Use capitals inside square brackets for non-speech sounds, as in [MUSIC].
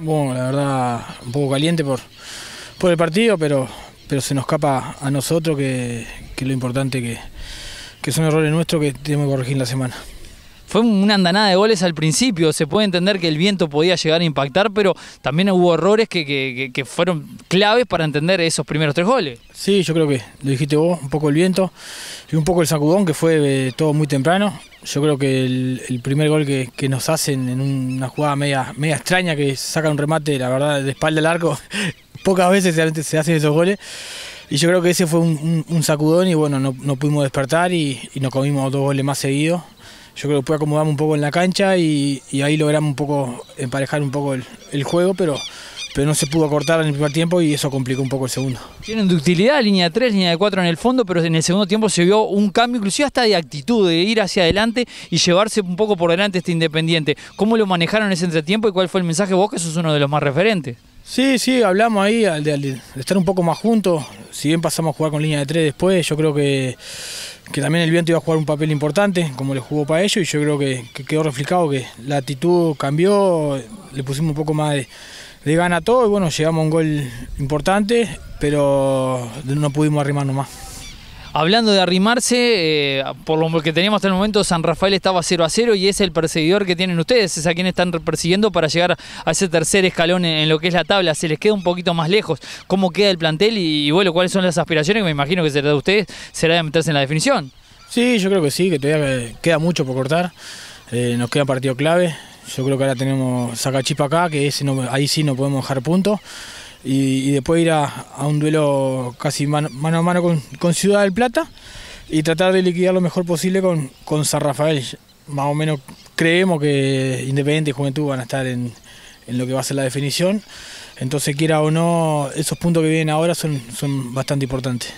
Bueno, la verdad, un poco caliente por, el partido, pero, pero se nos capa a nosotros que, que lo importante que, que son errores nuestros que tenemos que corregir en la semana fue una andanada de goles al principio. Se puede entender que el viento podía llegar a impactar, pero también hubo errores que, fueron claves para entender esos primeros tres goles. Sí, yo creo que lo dijiste vos, un poco el viento y un poco el sacudón, que fue eh, todo muy temprano. Yo creo que el, primer gol que, nos hacen en una jugada media, media extraña, que saca un remate, la verdad, de espalda al arco, [LAUGHS] pocas veces se, se hacen esos goles. Y yo creo que ese fue un, sacudón y bueno, no, pudimos despertar y, y, nos comimos dos goles más seguidos yo creo que pude acomodarme un poco en la cancha y, ahí logramos un poco emparejar un poco el, juego, pero, pero no se pudo cortar en el primer tiempo y eso complicó un poco el segundo. Tienen ductilidad, línea 3, línea de 4 en el fondo, pero en el segundo tiempo se vio un cambio, inclusive hasta de actitud, de ir hacia adelante y llevarse un poco por delante este Independiente. ¿Cómo lo manejaron ese entretiempo y cuál fue el mensaje vos, que es uno de los más referentes? Sí, sí, hablamos ahí al de, estar un poco más juntos, si bien pasamos a jugar con línea de 3 después, yo creo que que también el viento iba a jugar un papel importante, como le jugó para ellos, y yo creo que, quedó reflejado que la actitud cambió, le pusimos un poco más de, gana a todo, y bueno, llegamos a un gol importante, pero no pudimos arrimarnos más. Hablando de arrimarse, eh, por lo que teníamos hasta el momento, San Rafael estaba 0 a 0 y es el perseguidor que tienen ustedes, es a quien están persiguiendo para llegar a ese tercer escalón en, lo que es la tabla. Se les queda un poquito más lejos. ¿Cómo queda el plantel y, bueno, cuáles son las aspiraciones? Me imagino que será de ustedes, será de meterse en la definición. Sí, yo creo que sí, que todavía queda mucho por cortar. Eh, nos queda partido clave. Yo creo que ahora tenemos Sacachipa acá, que ahí sí no podemos dejar puntos y, después ir a, un duelo casi mano, a mano con, con, Ciudad del Plata y tratar de liquidar lo mejor posible con, San Rafael. Más o menos creemos que Independiente y Juventud van a estar en, lo que va a ser la definición. Entonces, quiera o no, esos puntos que vienen ahora son bastante importantes.